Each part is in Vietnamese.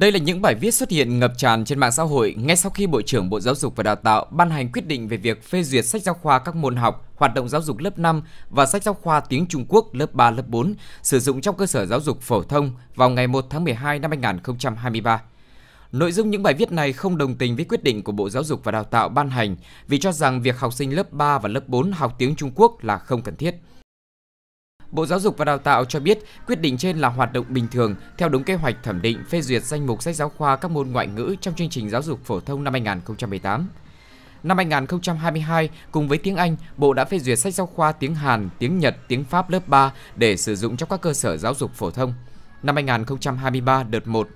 Đây là những bài viết xuất hiện ngập tràn trên mạng xã hội ngay sau khi Bộ trưởng Bộ Giáo dục và Đào tạo ban hành quyết định về việc phê duyệt sách giáo khoa các môn học, hoạt động giáo dục lớp 5 và sách giáo khoa tiếng Trung Quốc lớp 3 lớp 4 sử dụng trong cơ sở giáo dục phổ thông vào ngày 1 tháng 12 năm 2023. Nội dung những bài viết này không đồng tình với quyết định của Bộ Giáo dục và Đào tạo ban hành vì cho rằng việc học sinh lớp 3 và lớp 4 học tiếng Trung Quốc là không cần thiết. Bộ Giáo dục và Đào tạo cho biết quyết định trên là hoạt động bình thường theo đúng kế hoạch thẩm định phê duyệt danh mục sách giáo khoa các môn ngoại ngữ trong chương trình giáo dục phổ thông năm 2018. Năm 2022, cùng với tiếng Anh, Bộ đã phê duyệt sách giáo khoa tiếng Hàn, tiếng Nhật, tiếng Pháp lớp 3 để sử dụng trong các cơ sở giáo dục phổ thông. Năm 2023 đợt 1,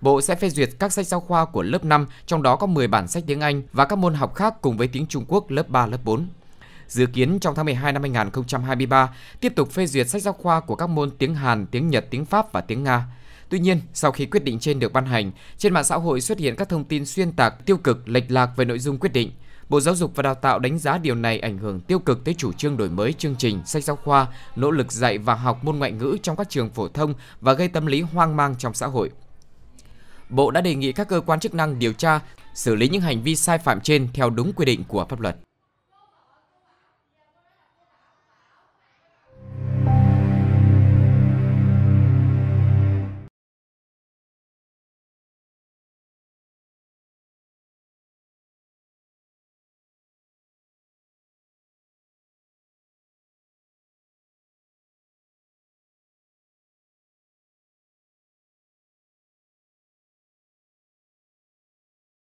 Bộ sẽ phê duyệt các sách giáo khoa của lớp 5, trong đó có 10 bản sách tiếng Anh và các môn học khác cùng với tiếng Trung Quốc lớp 3, lớp 4 dự kiến trong tháng 12 năm 2023 tiếp tục phê duyệt sách giáo khoa của các môn tiếng Hàn, tiếng Nhật, tiếng Pháp và tiếng Nga. Tuy nhiên, sau khi quyết định trên được ban hành, trên mạng xã hội xuất hiện các thông tin xuyên tạc, tiêu cực, lệch lạc về nội dung quyết định. Bộ Giáo dục và Đào tạo đánh giá điều này ảnh hưởng tiêu cực tới chủ trương đổi mới chương trình, sách giáo khoa, nỗ lực dạy và học môn ngoại ngữ trong các trường phổ thông và gây tâm lý hoang mang trong xã hội. Bộ đã đề nghị các cơ quan chức năng điều tra, xử lý những hành vi sai phạm trên theo đúng quy định của pháp luật.